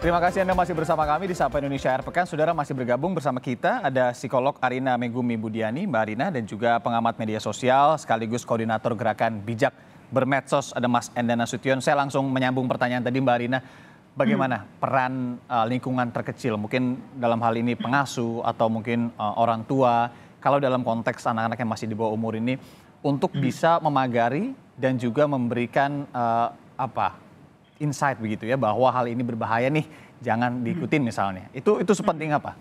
Terima kasih Anda masih bersama kami di Sapa Indonesia Air Pekan. Saudara masih bergabung bersama kita ada psikolog Arina Megumi Budiani, Mbak Arina dan juga pengamat media sosial sekaligus koordinator gerakan Bijak Bermedsos ada Mas Enda Nasution. Saya langsung menyambung pertanyaan tadi Mbak Arina. Bagaimana hmm. peran uh, lingkungan terkecil mungkin dalam hal ini pengasuh atau mungkin uh, orang tua kalau dalam konteks anak-anak yang masih di bawah umur ini untuk hmm. bisa memagari dan juga memberikan uh, apa insight begitu ya bahwa hal ini berbahaya nih jangan hmm. diikutin misalnya. Itu itu sepenting apa?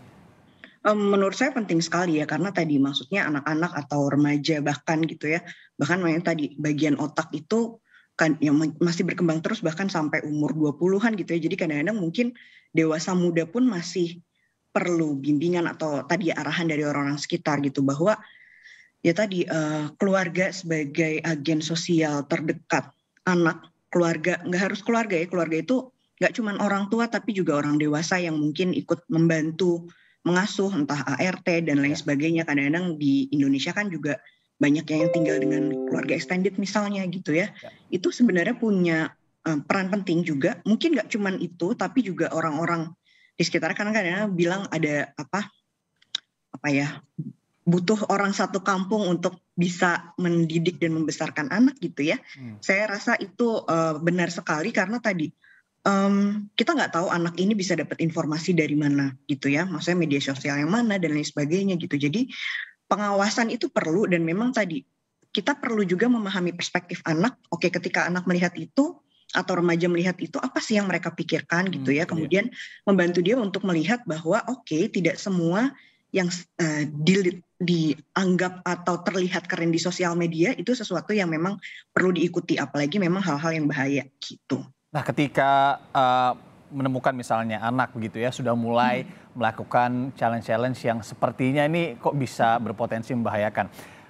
menurut saya penting sekali ya karena tadi maksudnya anak-anak atau remaja bahkan gitu ya bahkan yang tadi bagian otak itu kan yang masih berkembang terus bahkan sampai umur 20-an gitu ya jadi kadang-kadang mungkin dewasa muda pun masih perlu bimbingan atau tadi arahan dari orang-orang sekitar gitu bahwa ya tadi uh, keluarga sebagai agen sosial terdekat anak keluarga nggak harus keluarga ya keluarga itu nggak cuman orang tua tapi juga orang dewasa yang mungkin ikut membantu mengasuh entah ART dan lain ya. sebagainya kadang-kadang di Indonesia kan juga banyak yang tinggal dengan keluarga extended misalnya gitu ya, ya. itu sebenarnya punya um, peran penting juga mungkin nggak cuman itu tapi juga orang-orang di sekitar kan kadang-kadang bilang ada apa apa ya butuh orang satu kampung untuk bisa mendidik dan membesarkan anak gitu ya. Hmm. Saya rasa itu uh, benar sekali karena tadi um, kita nggak tahu anak ini bisa dapat informasi dari mana gitu ya. Maksudnya media sosial yang mana dan lain sebagainya gitu. Jadi pengawasan itu perlu dan memang tadi kita perlu juga memahami perspektif anak. Oke, ketika anak melihat itu atau remaja melihat itu apa sih yang mereka pikirkan gitu hmm, ya. Iya. Kemudian membantu dia untuk melihat bahwa oke tidak semua yang uh, eh, di, dianggap atau terlihat keren di sosial media itu sesuatu yang memang perlu diikuti apalagi memang hal-hal yang bahaya gitu. Nah, ketika uh, menemukan misalnya anak begitu ya sudah mulai hmm. melakukan challenge-challenge yang sepertinya ini kok bisa berpotensi membahayakan.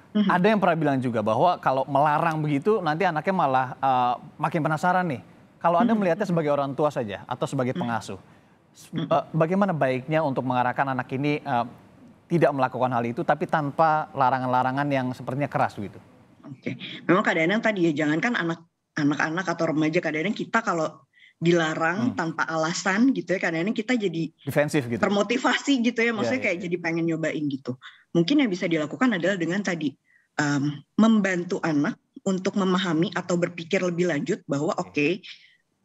Hmm. Ada yang pernah bilang juga bahwa kalau melarang begitu nanti anaknya malah uh, makin penasaran nih. Kalau Anda hmm. melihatnya sebagai orang tua saja atau sebagai hmm. pengasuh, hmm. bagaimana baiknya untuk mengarahkan anak ini tidak melakukan hal itu tapi tanpa larangan-larangan yang sepertinya keras gitu. Oke, okay. memang kadang-kadang tadi ya jangankan anak anak-anak atau remaja kadang-kadang kita kalau dilarang hmm. tanpa alasan gitu ya kadang-kadang kita jadi defensif gitu. Termotivasi gitu ya maksudnya yeah, ya, kayak yeah. jadi pengen nyobain gitu. Mungkin yang bisa dilakukan adalah dengan tadi um, membantu anak untuk memahami atau berpikir lebih lanjut bahwa ya. oke okay,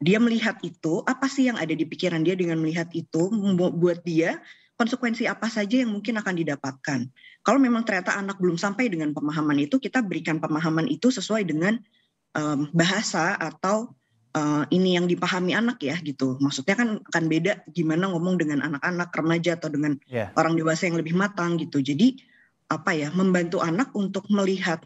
dia melihat itu apa sih yang ada di pikiran dia dengan melihat itu buat dia konsekuensi apa saja yang mungkin akan didapatkan. Kalau memang ternyata anak belum sampai dengan pemahaman itu, kita berikan pemahaman itu sesuai dengan um, bahasa atau uh, ini yang dipahami anak ya gitu. Maksudnya kan akan beda gimana ngomong dengan anak-anak remaja atau dengan yeah. orang dewasa yang lebih matang gitu. Jadi apa ya membantu anak untuk melihat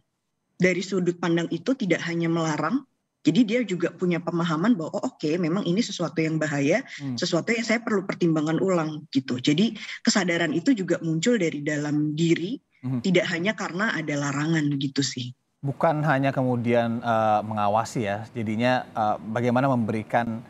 dari sudut pandang itu tidak hanya melarang jadi dia juga punya pemahaman bahwa oh, oke okay, memang ini sesuatu yang bahaya, hmm. sesuatu yang saya perlu pertimbangan ulang gitu. Jadi kesadaran itu juga muncul dari dalam diri, hmm. tidak hanya karena ada larangan gitu sih. Bukan hanya kemudian uh, mengawasi ya, jadinya uh, bagaimana memberikan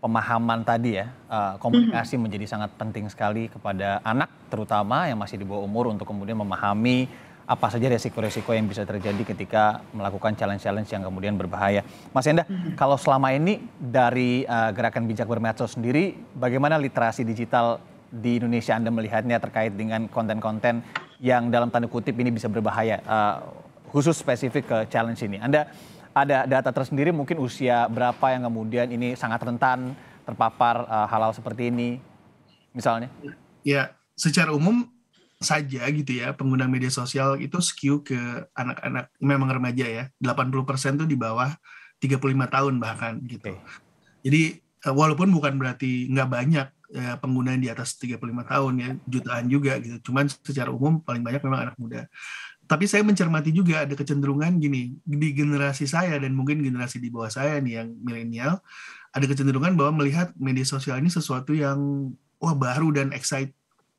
pemahaman tadi ya, uh, komunikasi hmm menjadi sangat penting sekali kepada anak terutama yang masih di bawah umur untuk kemudian memahami apa saja resiko-resiko yang bisa terjadi ketika melakukan challenge-challenge yang kemudian berbahaya. Mas Enda, mm-hmm. kalau selama ini dari uh, gerakan bijak bermedsos sendiri, bagaimana literasi digital di Indonesia Anda melihatnya terkait dengan konten-konten yang dalam tanda kutip ini bisa berbahaya, uh, khusus spesifik ke challenge ini. Anda ada data tersendiri mungkin usia berapa yang kemudian ini sangat rentan terpapar uh, eh, halal seperti ini misalnya? Ya, secara umum saja gitu ya pengguna media sosial itu skew ke anak-anak memang remaja ya 80% tuh di bawah 35 tahun bahkan gitu. Okay. Jadi e, walaupun bukan berarti nggak banyak penggunaan pengguna di atas 35 tahun ya jutaan juga gitu. Cuman secara umum paling banyak memang anak muda. Tapi saya mencermati juga ada kecenderungan gini di generasi saya dan mungkin generasi di bawah saya nih yang milenial ada kecenderungan bahwa melihat media sosial ini sesuatu yang wah baru dan excited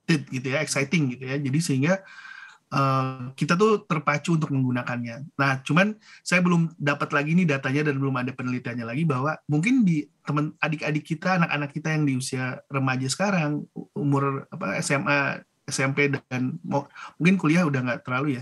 gitu ya, exciting gitu ya. Jadi sehingga Uh, kita tuh terpacu untuk menggunakannya. Nah, cuman saya belum dapat lagi nih datanya dan belum ada penelitiannya lagi bahwa mungkin di teman adik-adik kita, anak-anak kita yang di usia remaja sekarang, umur apa SMA, SMP dan mau, mungkin kuliah udah nggak terlalu ya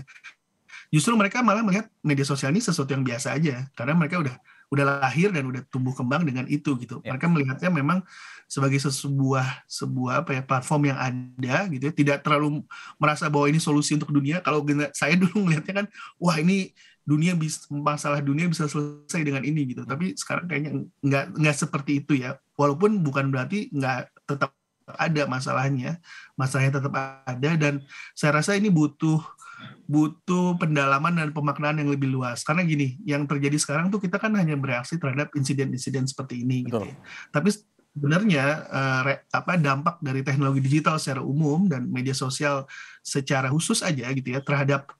justru mereka malah melihat media sosial ini sesuatu yang biasa aja karena mereka udah udah lahir dan udah tumbuh kembang dengan itu gitu. Ya. Mereka melihatnya memang sebagai sebuah sebuah apa ya platform yang ada gitu ya. Tidak terlalu merasa bahwa ini solusi untuk dunia. Kalau saya dulu melihatnya kan wah ini dunia bisa masalah dunia bisa selesai dengan ini gitu. Tapi sekarang kayaknya nggak nggak seperti itu ya. Walaupun bukan berarti nggak tetap ada masalahnya, masalahnya tetap ada dan saya rasa ini butuh butuh pendalaman dan pemaknaan yang lebih luas. Karena gini, yang terjadi sekarang tuh kita kan hanya bereaksi terhadap insiden-insiden seperti ini gitu. Ya. Tapi sebenarnya eh, apa dampak dari teknologi digital secara umum dan media sosial secara khusus aja gitu ya terhadap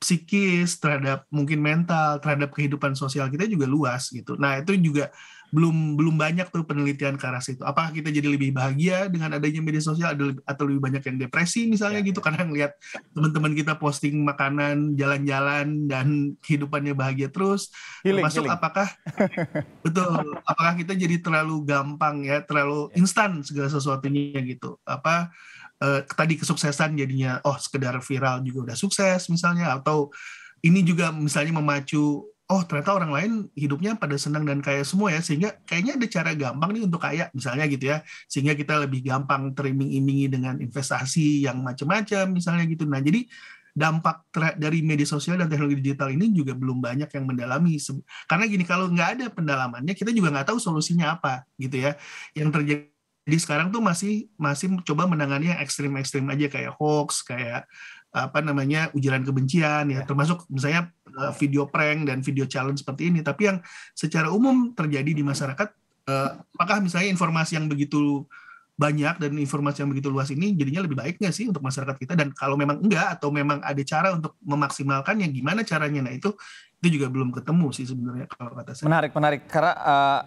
psikis, terhadap mungkin mental, terhadap kehidupan sosial kita juga luas gitu. Nah, itu juga belum belum banyak tuh penelitian ke arah situ. Apakah kita jadi lebih bahagia dengan adanya media sosial atau lebih banyak yang depresi misalnya ya, gitu ya. karena ngelihat teman-teman kita posting makanan, jalan-jalan dan kehidupannya bahagia terus. masuk apakah betul apakah kita jadi terlalu gampang ya, terlalu ya. instan segala sesuatunya gitu. Apa eh, tadi kesuksesan jadinya oh sekedar viral juga udah sukses misalnya atau ini juga misalnya memacu oh ternyata orang lain hidupnya pada senang dan kaya semua ya sehingga kayaknya ada cara gampang nih untuk kaya misalnya gitu ya sehingga kita lebih gampang teriming-imingi dengan investasi yang macam-macam misalnya gitu nah jadi dampak dari media sosial dan teknologi digital ini juga belum banyak yang mendalami karena gini kalau nggak ada pendalamannya kita juga nggak tahu solusinya apa gitu ya yang terjadi sekarang tuh masih masih coba menangani yang ekstrim-ekstrim aja kayak hoax kayak apa namanya ujaran kebencian ya, ya. termasuk misalnya eh, video prank dan video challenge seperti ini tapi yang secara umum terjadi di hmm. masyarakat eh, apakah misalnya informasi yang begitu banyak dan informasi yang begitu luas ini jadinya lebih baik nggak sih untuk masyarakat kita dan kalau memang enggak atau memang ada cara untuk memaksimalkannya gimana caranya nah itu itu juga belum ketemu sih sebenarnya kalau kata saya menarik menarik karena uh,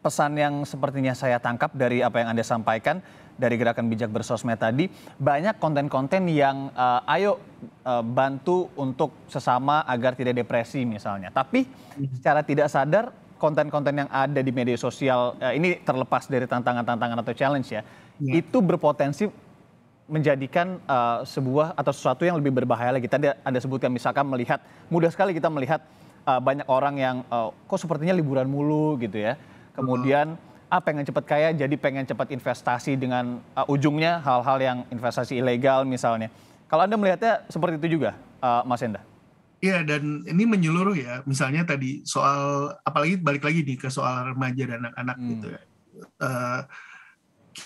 pesan yang sepertinya saya tangkap dari apa yang anda sampaikan dari gerakan bijak bersosmed tadi banyak konten-konten yang uh, ayo uh, bantu untuk sesama agar tidak depresi misalnya. Tapi hmm. secara tidak sadar konten-konten yang ada di media sosial uh, ini terlepas dari tantangan-tantangan atau challenge ya, ya. itu berpotensi menjadikan uh, sebuah atau sesuatu yang lebih berbahaya lagi. Tadi Anda sebutkan misalkan melihat mudah sekali kita melihat uh, banyak orang yang uh, kok sepertinya liburan mulu gitu ya. Hmm. Kemudian uh -huh ah pengen cepat kaya jadi pengen cepat investasi dengan uh, ujungnya hal-hal yang investasi ilegal misalnya. Kalau Anda melihatnya seperti itu juga, uh, Mas Enda? Iya, dan ini menyeluruh ya. Misalnya tadi soal, apalagi balik lagi nih ke soal remaja dan anak-anak hmm. gitu ya. Uh,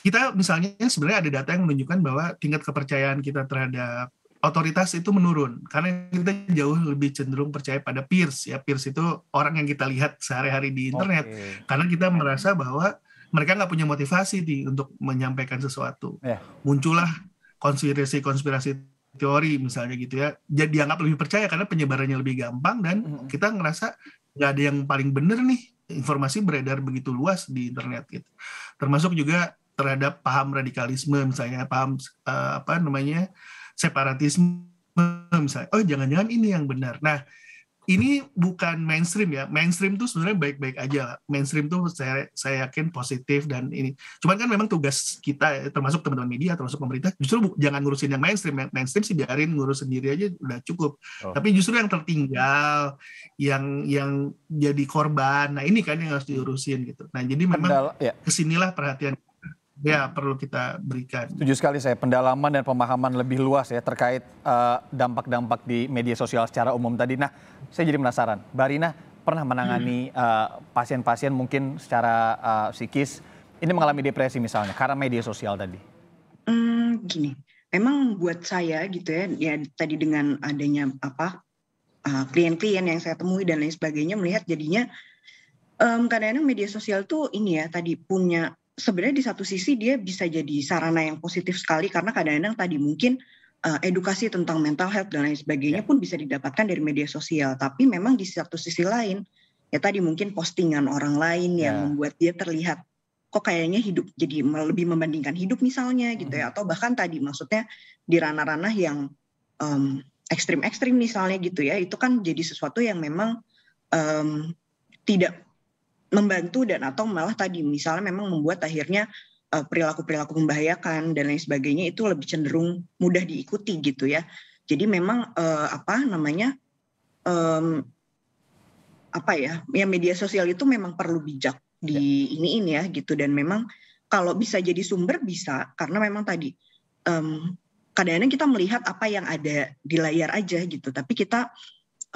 kita misalnya sebenarnya ada data yang menunjukkan bahwa tingkat kepercayaan kita terhadap otoritas itu menurun karena kita jauh lebih cenderung percaya pada peers ya peers itu orang yang kita lihat sehari-hari di internet okay. karena kita merasa bahwa mereka nggak punya motivasi di untuk menyampaikan sesuatu yeah. muncullah konspirasi-konspirasi teori misalnya gitu ya jadi dianggap lebih percaya karena penyebarannya lebih gampang dan mm -hmm. kita ngerasa nggak ada yang paling benar nih informasi beredar begitu luas di internet gitu termasuk juga terhadap paham radikalisme misalnya paham uh, apa namanya separatisme misalnya. Oh, jangan-jangan ini yang benar. Nah, ini bukan mainstream ya. Mainstream tuh sebenarnya baik-baik aja. Mainstream tuh saya saya yakin positif dan ini. Cuman kan memang tugas kita termasuk teman-teman media termasuk pemerintah justru bu, jangan ngurusin yang mainstream. Yang mainstream sih biarin ngurus sendiri aja udah cukup. Oh. Tapi justru yang tertinggal yang yang jadi korban. Nah, ini kan yang harus diurusin gitu. Nah, jadi memang Kendala, ya. kesinilah perhatian ya perlu kita berikan. Setuju sekali saya pendalaman dan pemahaman lebih luas ya terkait eh, dampak-dampak uh, di media sosial secara umum tadi. Nah, saya jadi penasaran. Barina pernah menangani hmm. Eh, pasien-pasien hmm. uh, mungkin secara uh, psikis ini mengalami depresi misalnya karena media sosial tadi? Hmm, gini, memang buat saya gitu ya, ya tadi dengan adanya apa klien-klien uh, yang saya temui dan lain sebagainya melihat jadinya um, kadang media sosial tuh ini ya tadi punya sebenarnya di satu sisi dia bisa jadi sarana yang positif sekali karena kadang-kadang tadi mungkin uh, edukasi tentang mental health dan lain sebagainya ya. pun bisa didapatkan dari media sosial. Tapi memang di satu sisi lain ya tadi mungkin postingan orang lain yeah. yang ya. membuat dia terlihat kok kayaknya hidup jadi lebih membandingkan hidup misalnya gitu ya hmm. atau bahkan tadi maksudnya di ranah-ranah yang um, ekstrim-ekstrim misalnya gitu ya itu kan jadi sesuatu yang memang um, tidak membantu dan atau malah tadi misalnya memang membuat akhirnya eh, perilaku-perilaku uh, membahayakan dan lain sebagainya itu lebih cenderung mudah diikuti gitu ya. Jadi memang uh, apa namanya um, apa ya, ya media sosial itu memang perlu bijak di ya. ini ini ya gitu dan memang kalau bisa jadi sumber bisa karena memang tadi um, kadang-kadang kita melihat apa yang ada di layar aja gitu tapi kita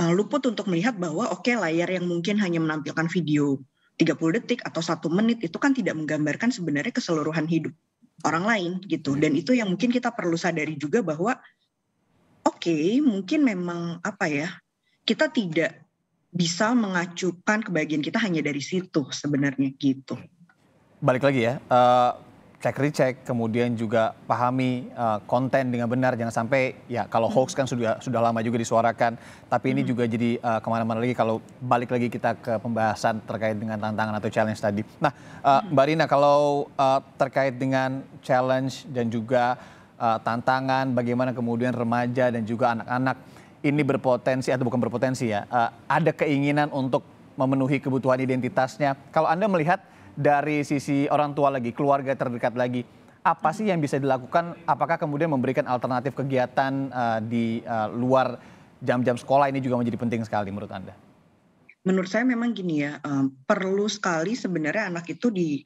uh, luput untuk melihat bahwa oke okay, layar yang mungkin hanya menampilkan video 30 detik atau satu menit itu kan tidak menggambarkan sebenarnya keseluruhan hidup orang lain gitu dan itu yang mungkin kita perlu sadari juga bahwa oke okay, mungkin memang apa ya kita tidak bisa mengacukan kebahagiaan kita hanya dari situ sebenarnya gitu balik lagi ya uh, cek recheck, kemudian juga pahami uh, konten dengan benar, jangan sampai ya kalau hmm. hoax kan sudah sudah lama juga disuarakan, tapi ini hmm. juga jadi uh, kemana-mana lagi kalau balik lagi kita ke pembahasan terkait dengan tantangan atau challenge tadi. Nah, uh, Mbak Rina, kalau uh, terkait dengan challenge dan juga uh, tantangan, bagaimana kemudian remaja dan juga anak-anak ini berpotensi atau bukan berpotensi ya, uh, ada keinginan untuk memenuhi kebutuhan identitasnya. Kalau Anda melihat dari sisi orang tua lagi, keluarga terdekat lagi, apa sih yang bisa dilakukan? Apakah kemudian memberikan alternatif kegiatan uh, di uh, luar jam-jam sekolah ini juga menjadi penting sekali menurut Anda? Menurut saya memang gini ya, um, perlu sekali sebenarnya anak itu di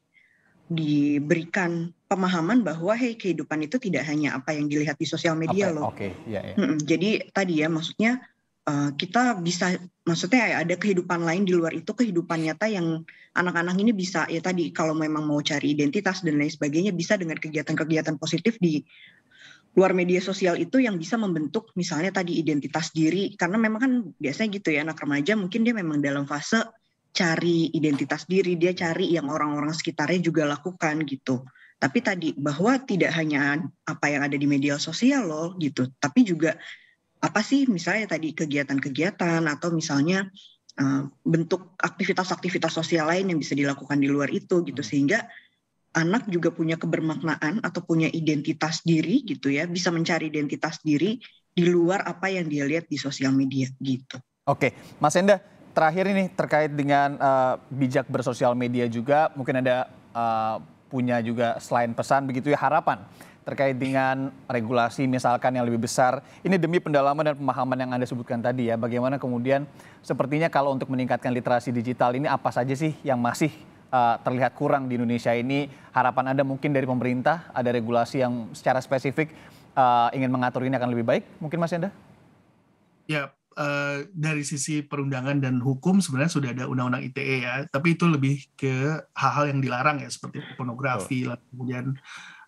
diberikan pemahaman bahwa hey kehidupan itu tidak hanya apa yang dilihat di sosial media apa, ya? loh. Oke, okay, yeah, yeah. Jadi tadi ya maksudnya Eh, kita bisa maksudnya ya, ada kehidupan lain di luar itu kehidupan nyata yang anak-anak ini bisa ya tadi kalau memang mau cari identitas dan lain sebagainya bisa dengan kegiatan-kegiatan positif di luar media sosial itu yang bisa membentuk misalnya tadi identitas diri karena memang kan biasanya gitu ya anak remaja mungkin dia memang dalam fase cari identitas diri dia cari yang orang-orang sekitarnya juga lakukan gitu tapi tadi bahwa tidak hanya apa yang ada di media sosial loh gitu tapi juga apa sih misalnya tadi kegiatan-kegiatan atau misalnya uh, bentuk aktivitas-aktivitas sosial lain yang bisa dilakukan di luar itu gitu hmm. sehingga anak juga punya kebermaknaan atau punya identitas diri gitu ya bisa mencari identitas diri di luar apa yang dia lihat di sosial media gitu. Oke, Mas Enda terakhir ini terkait dengan uh, bijak bersosial media juga mungkin ada uh, eh, punya juga selain pesan begitu ya harapan terkait dengan regulasi misalkan yang lebih besar. Ini demi pendalaman dan pemahaman yang Anda sebutkan tadi ya. Bagaimana kemudian sepertinya kalau untuk meningkatkan literasi digital ini apa saja sih yang masih uh, terlihat kurang di Indonesia ini? Harapan Anda mungkin dari pemerintah ada regulasi yang secara spesifik uh, ingin mengatur ini akan lebih baik? Mungkin Mas Anda? Ya, Uh, dari sisi perundangan dan hukum sebenarnya sudah ada undang-undang ITE ya, tapi itu lebih ke hal-hal yang dilarang ya seperti pornografi, oh. kemudian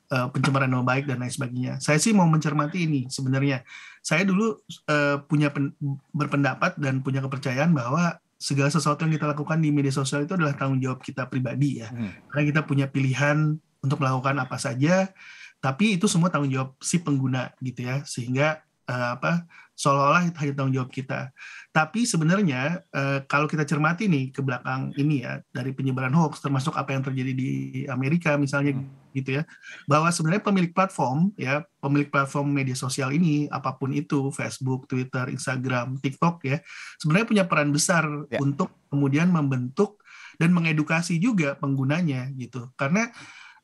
Eh, pencemaran nama baik dan lain sebagainya. Saya sih mau mencermati ini sebenarnya. Saya dulu uh, punya pen, berpendapat dan punya kepercayaan bahwa segala sesuatu yang kita lakukan di media sosial itu adalah tanggung jawab kita pribadi ya. Hmm. Karena kita punya pilihan untuk melakukan apa saja, tapi itu semua tanggung jawab si pengguna gitu ya. Sehingga uh, apa seolah-olah itu hanya tanggung jawab kita. Tapi sebenarnya uh, kalau kita cermati nih ke belakang ini ya dari penyebaran hoax termasuk apa yang terjadi di Amerika misalnya hmm gitu ya bahwa sebenarnya pemilik platform ya pemilik platform media sosial ini apapun itu Facebook, Twitter, Instagram, TikTok ya sebenarnya punya peran besar ya. untuk kemudian membentuk dan mengedukasi juga penggunanya gitu karena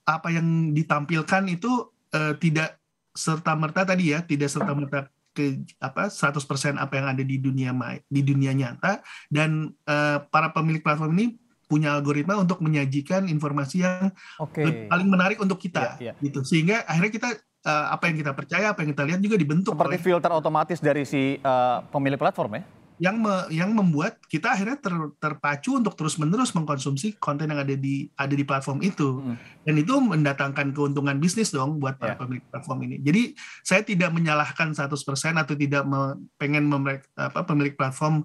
apa yang ditampilkan itu eh, tidak serta merta tadi ya tidak serta merta ke apa 100% apa yang ada di dunia di dunia nyata dan uh, para pemilik platform ini punya algoritma untuk menyajikan informasi yang okay. paling menarik untuk kita yeah, yeah. gitu sehingga akhirnya kita uh, apa yang kita percaya apa yang kita lihat juga dibentuk seperti oleh, filter otomatis dari si uh, pemilik platform ya yang me, yang membuat kita akhirnya ter, terpacu untuk terus-menerus mengkonsumsi konten yang ada di ada di platform itu. mm. Dan itu mendatangkan keuntungan bisnis dong buat para iya. pemilik platform ini. Jadi saya tidak menyalahkan 100% atau tidak me, pengen apa pemilik platform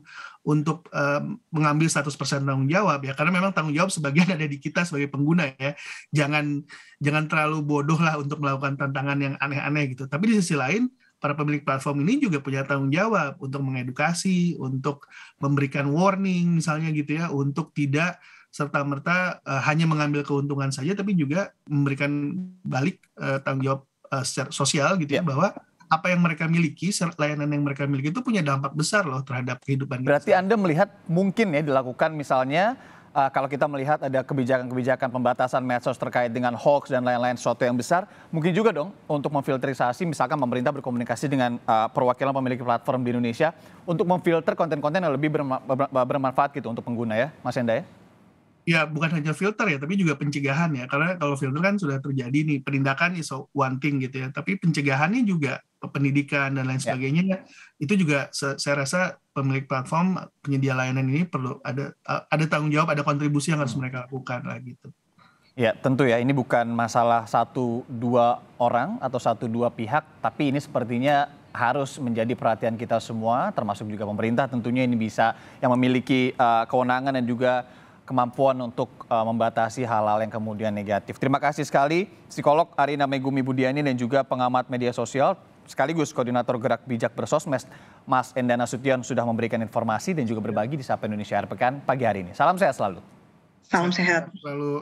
untuk um, mengambil 100% tanggung jawab ya karena memang tanggung jawab sebagian ada di kita sebagai pengguna ya. Jangan jangan terlalu bodoh lah untuk melakukan tantangan yang aneh-aneh gitu. Tapi di sisi lain para pemilik platform ini juga punya tanggung jawab untuk mengedukasi, untuk memberikan warning misalnya gitu ya, untuk tidak serta merta uh, eh, hanya mengambil keuntungan saja tapi juga memberikan balik uh, tanggung jawab uh, secara sosial gitu ya, ya bahwa apa yang mereka miliki, layanan yang mereka miliki itu punya dampak besar loh terhadap kehidupan. Berarti kita. Anda melihat mungkin ya dilakukan misalnya uh, kalau kita melihat ada kebijakan-kebijakan pembatasan medsos terkait dengan hoax dan lain-lain sesuatu yang besar, mungkin juga dong untuk memfilterisasi misalkan pemerintah berkomunikasi dengan uh, perwakilan pemilik platform di Indonesia untuk memfilter konten-konten yang lebih bermanfaat gitu untuk pengguna ya, Mas Enda ya ya bukan hanya filter ya tapi juga pencegahan ya karena kalau filter kan sudah terjadi nih penindakan is one thing gitu ya tapi pencegahannya juga pendidikan dan lain ya. sebagainya ya. itu juga saya rasa pemilik platform penyedia layanan ini perlu ada ada tanggung jawab ada kontribusi yang harus hmm. mereka lakukan lah gitu ya tentu ya ini bukan masalah satu dua orang atau satu dua pihak tapi ini sepertinya harus menjadi perhatian kita semua termasuk juga pemerintah tentunya ini bisa yang memiliki uh, kewenangan dan juga kemampuan untuk uh, membatasi hal-hal yang kemudian negatif. Terima kasih sekali psikolog Arina Megumi Budiani dan juga pengamat media sosial sekaligus koordinator gerak bijak bersosmed Mas Endana Sution sudah memberikan informasi dan juga berbagi di Sapa Indonesia Air Pekan pagi hari ini. Salam sehat selalu. Salam sehat. Selalu.